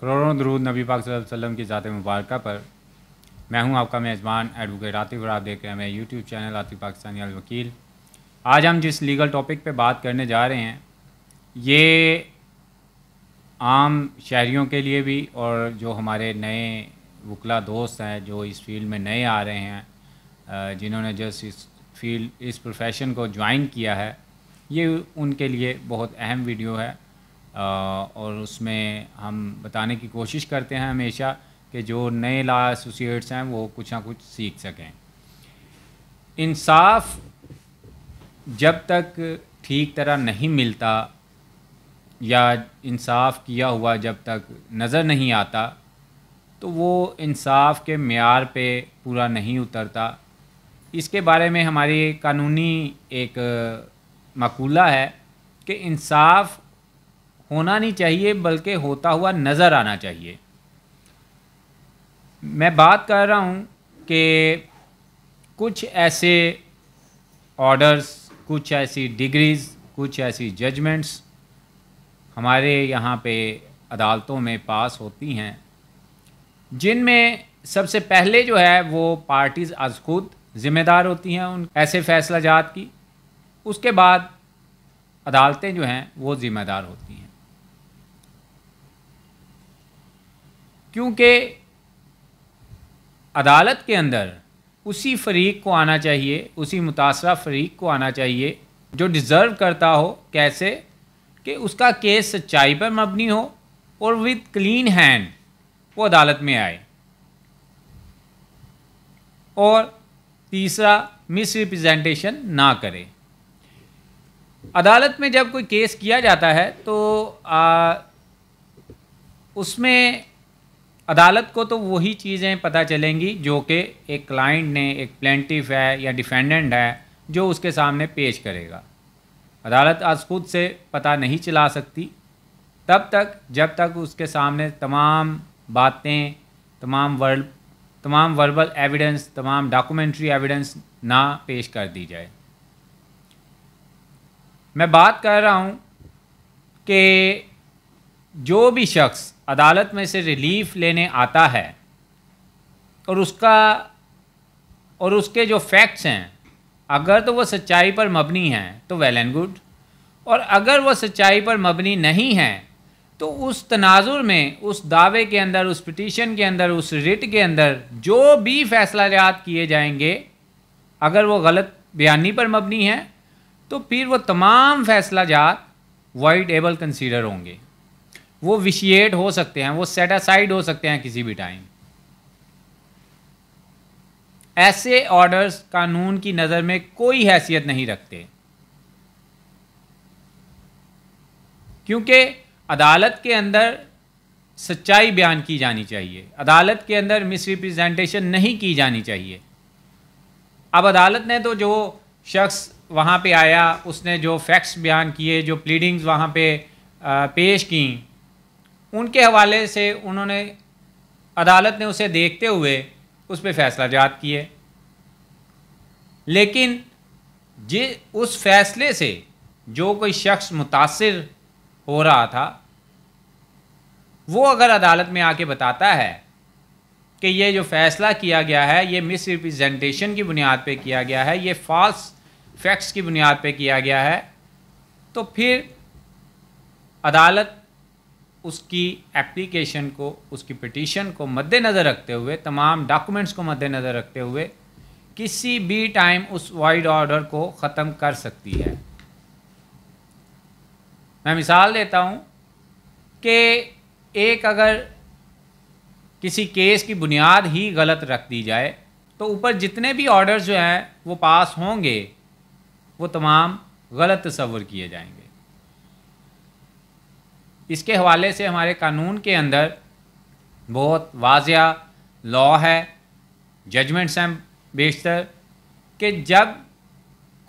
करोड़ों दरूद नबी पाक वसल्लम की ज़ात मुबारक पर मैं हूं आपका मेज़बान एडवोकेट आतिफ और आप देख रहे हैं मेरे यूट्यूब चैनल आतिफ पाकिस्तानी वकील आज हम जिस लीगल टॉपिक पे बात करने जा रहे हैं ये आम शहरीों के लिए भी और जो हमारे नए वकला दोस्त हैं जो इस फील्ड में नए आ रहे हैं जिन्होंने जस्ट इस फील्ड इस प्रोफेशन को ज्वाइन किया है ये उनके लिए बहुत अहम वीडियो है और उसमें हम बताने की कोशिश करते हैं हमेशा कि जो नए ला एसोसिएट्स हैं वो कुछ ना कुछ सीख सकें इंसाफ जब तक ठीक तरह नहीं मिलता या इंसाफ किया हुआ जब तक नज़र नहीं आता तो वो इंसाफ के मैार पे पूरा नहीं उतरता इसके बारे में हमारी कानूनी एक मकूला है कि इंसाफ होना नहीं चाहिए बल्कि होता हुआ नज़र आना चाहिए मैं बात कर रहा हूँ कि कुछ ऐसे ऑर्डर्स कुछ ऐसी डिग्रीज़ कुछ ऐसी जजमेंट्स हमारे यहाँ पे अदालतों में पास होती हैं जिनमें सबसे पहले जो है वो पार्टीज़ आज खुद ज़िम्मेदार होती हैं उन ऐसे फैसला जात की उसके बाद अदालतें जो हैं वो ज़िम्मेदार होती हैं क्योंकि अदालत के अंदर उसी फरीक को आना चाहिए उसी मुतासर फरीक को आना चाहिए जो डिज़र्व करता हो कैसे कि उसका केस सच्चाई पर मबनी हो और विद क्लीन हैंड वो अदालत में आए और तीसरा मिस रिप्रजेंटेशन ना करे अदालत में जब कोई केस किया जाता है तो आ, उसमें अदालत को तो वही चीज़ें पता चलेंगी जो कि एक क्लाइंट ने एक प्लेंटिफ है या डिफेंडेंट है जो उसके सामने पेश करेगा अदालत आज खुद से पता नहीं चला सकती तब तक जब तक उसके सामने तमाम बातें तमाम वर्ल तमाम वर्बल एविडेंस तमाम डॉक्यूमेंट्री एविडेंस ना पेश कर दी जाए मैं बात कर रहा हूँ कि जो भी शख्स अदालत में से रिलीफ लेने आता है और उसका और उसके जो फैक्ट्स हैं अगर तो वो सच्चाई पर मबनी हैं तो वेल एंड गुड और अगर वो सच्चाई पर मबनी नहीं हैं तो उस तनाजुर में उस दावे के अंदर उस पिटीशन के अंदर उस रिट के अंदर जो भी फ़ैसला फैसलात किए जाएंगे अगर वो गलत बयानी पर मबनी है तो फिर वो तमाम फैसला जात वाइड एबल कंसीडर होंगे वो विशिएट हो सकते हैं वो सेट असाइड हो सकते हैं किसी भी टाइम ऐसे ऑर्डर्स कानून की नज़र में कोई हैसियत नहीं रखते क्योंकि अदालत के अंदर सच्चाई बयान की जानी चाहिए अदालत के अंदर मिसरिप्रजेंटेशन नहीं की जानी चाहिए अब अदालत ने तो जो शख्स वहाँ पे आया उसने जो फैक्ट्स बयान किए जो प्लीडिंग्स वहाँ पे पेश की उनके हवाले से उन्होंने अदालत ने उसे देखते हुए उस पर फैसला जात किए लेकिन जि उस फैसले से जो कोई शख्स मुतासर हो रहा था वो अगर अदालत में आके बताता है कि ये जो फ़ैसला किया गया है ये मिस रिप्रजेंटेशन की बुनियाद पे किया गया है ये फॉल्स फैक्ट्स की बुनियाद पे किया गया है तो फिर अदालत उसकी एप्लीकेशन को उसकी पिटीशन को मद्देनज़र रखते हुए तमाम डॉक्यूमेंट्स को मद्देनज़र रखते हुए किसी भी टाइम उस वाइड ऑर्डर को ख़त्म कर सकती है मैं मिसाल देता हूँ कि एक अगर किसी केस की बुनियाद ही गलत रख दी जाए तो ऊपर जितने भी ऑर्डर जो हैं वो पास होंगे वो तमाम गलत तस्वर किए जाएंगे इसके हवाले से हमारे कानून के अंदर बहुत वाजिया लॉ है जजमेंट्स हैं बेशतर कि जब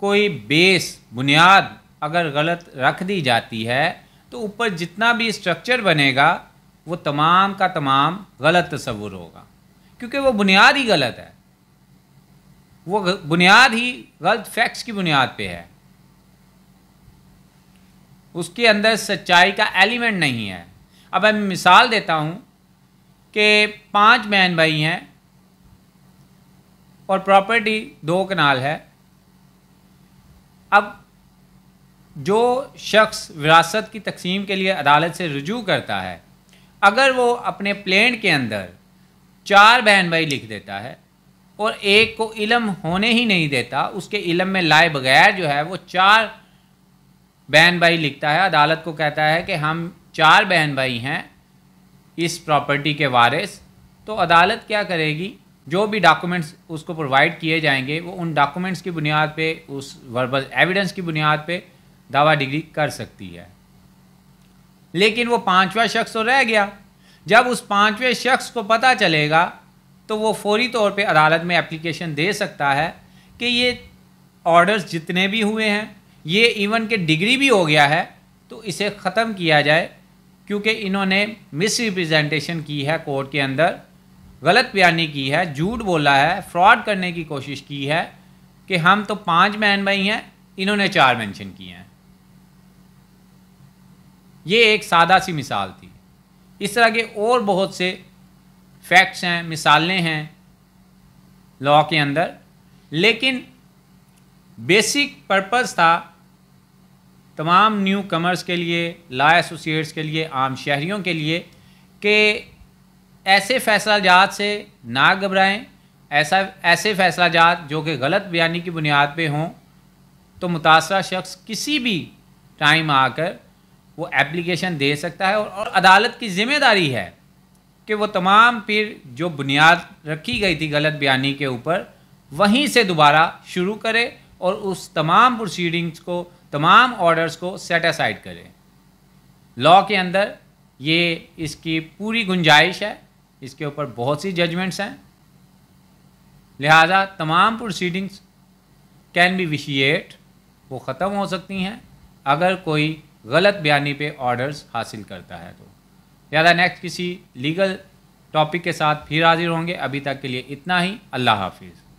कोई बेस बुनियाद अगर गलत रख दी जाती है तो ऊपर जितना भी स्ट्रक्चर बनेगा वो तमाम का तमाम गलत तस्वुर होगा क्योंकि वो बुनियाद ही गलत है वो बुनियाद ही गलत फैक्ट्स की बुनियाद पे है उसके अंदर सच्चाई का एलिमेंट नहीं है अब मैं मिसाल देता हूँ कि पांच बहन भाई हैं और प्रॉपर्टी दो कनाल है अब जो शख्स विरासत की तकसीम के लिए अदालत से रजू करता है अगर वो अपने प्लेन के अंदर चार बहन भाई लिख देता है और एक को इलम होने ही नहीं देता उसके इलम में लाए बगैर जो है वो चार बहन भाई लिखता है अदालत को कहता है कि हम चार बहन भाई हैं इस प्रॉपर्टी के वारिस तो अदालत क्या करेगी जो भी डॉक्यूमेंट्स उसको प्रोवाइड किए जाएंगे वो उन डॉक्यूमेंट्स की बुनियाद पे उस वर्बल एविडेंस की बुनियाद पे दावा डिग्री कर सकती है लेकिन वो पांचवा शख्स तो रह गया जब उस पांचवें शख्स को पता चलेगा तो वो फौरी तौर पे अदालत में एप्लीकेशन दे सकता है कि ये ऑर्डर्स जितने भी हुए हैं ये इवन के डिग्री भी हो गया है तो इसे ख़त्म किया जाए क्योंकि इन्होंने मिस रिप्रजेंटेशन की है कोर्ट के अंदर गलत बयानी की है झूठ बोला है फ्रॉड करने की कोशिश की है कि हम तो पांच बहन भाई हैं इन्होंने चार मेंशन किए हैं ये एक सादा सी मिसाल थी इस तरह के और बहुत से फैक्ट्स हैं मिसालें हैं लॉ के अंदर लेकिन बेसिक पर्पज़ था तमाम न्यू कमर्स के लिए ला एसोसिएट्स के लिए आम शहरीों के लिए कि ऐसे फैसला जात से ना घबराएं ऐसा ऐसे फैसला जात जो कि गलत बयानी की बुनियाद पे हों तो मुतासर शख्स किसी भी टाइम आकर वो एप्लीकेशन दे सकता है और, और अदालत की ज़िम्मेदारी है कि वो तमाम फिर जो बुनियाद रखी गई थी गलत बयानी के ऊपर वहीं से दोबारा शुरू करे और उस तमाम प्रोसीडिंग्स को तमाम ऑर्डर्स को सेट असाइड करें लॉ के अंदर ये इसकी पूरी गुंजाइश है इसके ऊपर बहुत सी जजमेंट्स हैं लिहाजा तमाम प्रोसीडिंग्स कैन बी विशिएट वो ख़त्म हो सकती हैं अगर कोई गलत बयानी पे ऑर्डर्स हासिल करता है तो लिहाजा नेक्स्ट किसी लीगल टॉपिक के साथ फिर हाजिर होंगे अभी तक के लिए इतना ही अल्लाह हाफिज़